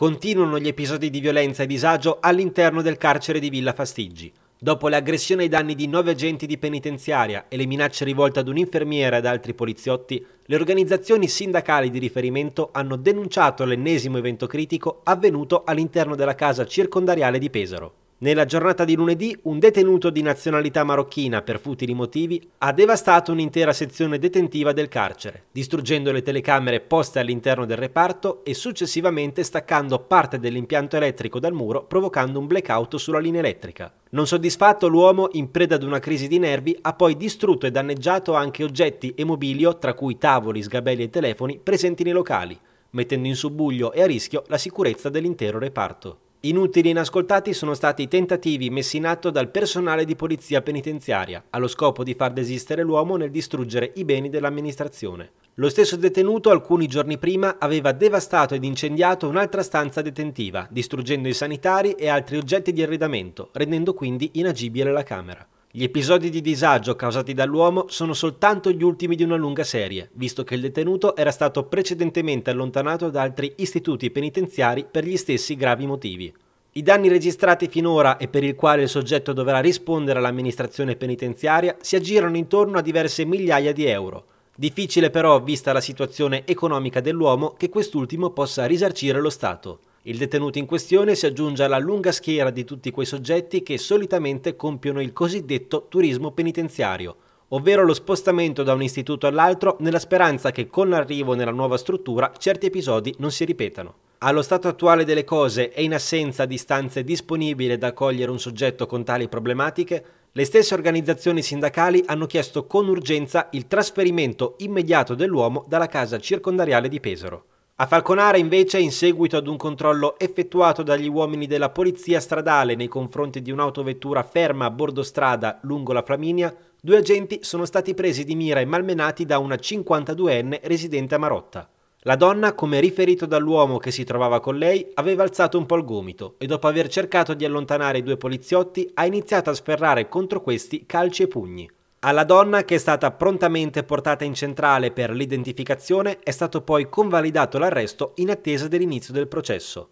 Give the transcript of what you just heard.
Continuano gli episodi di violenza e disagio all'interno del carcere di Villa Fastiggi. Dopo le aggressioni ai danni di nove agenti di penitenziaria e le minacce rivolte ad un'infermiera e ad altri poliziotti, le organizzazioni sindacali di riferimento hanno denunciato l'ennesimo evento critico avvenuto all'interno della casa circondariale di Pesaro. Nella giornata di lunedì un detenuto di nazionalità marocchina per futili motivi ha devastato un'intera sezione detentiva del carcere, distruggendo le telecamere poste all'interno del reparto e successivamente staccando parte dell'impianto elettrico dal muro provocando un blackout sulla linea elettrica. Non soddisfatto l'uomo, in preda ad una crisi di nervi, ha poi distrutto e danneggiato anche oggetti e mobilio, tra cui tavoli, sgabelli e telefoni presenti nei locali, mettendo in subbuglio e a rischio la sicurezza dell'intero reparto. Inutili e inascoltati sono stati i tentativi messi in atto dal personale di polizia penitenziaria, allo scopo di far desistere l'uomo nel distruggere i beni dell'amministrazione. Lo stesso detenuto alcuni giorni prima aveva devastato ed incendiato un'altra stanza detentiva, distruggendo i sanitari e altri oggetti di arredamento, rendendo quindi inagibile la camera. Gli episodi di disagio causati dall'uomo sono soltanto gli ultimi di una lunga serie, visto che il detenuto era stato precedentemente allontanato da altri istituti penitenziari per gli stessi gravi motivi. I danni registrati finora e per il quale il soggetto dovrà rispondere all'amministrazione penitenziaria si aggirano intorno a diverse migliaia di euro. Difficile però, vista la situazione economica dell'uomo, che quest'ultimo possa risarcire lo Stato. Il detenuto in questione si aggiunge alla lunga schiera di tutti quei soggetti che solitamente compiono il cosiddetto turismo penitenziario, ovvero lo spostamento da un istituto all'altro nella speranza che con l'arrivo nella nuova struttura certi episodi non si ripetano. Allo stato attuale delle cose e in assenza di stanze disponibili ad accogliere un soggetto con tali problematiche, le stesse organizzazioni sindacali hanno chiesto con urgenza il trasferimento immediato dell'uomo dalla casa circondariale di Pesaro. A Falconara invece, in seguito ad un controllo effettuato dagli uomini della polizia stradale nei confronti di un'autovettura ferma a bordo strada lungo la Flaminia, due agenti sono stati presi di mira e malmenati da una 52enne residente a Marotta. La donna, come riferito dall'uomo che si trovava con lei, aveva alzato un po' il gomito e dopo aver cercato di allontanare i due poliziotti ha iniziato a sferrare contro questi calci e pugni. Alla donna, che è stata prontamente portata in centrale per l'identificazione, è stato poi convalidato l'arresto in attesa dell'inizio del processo.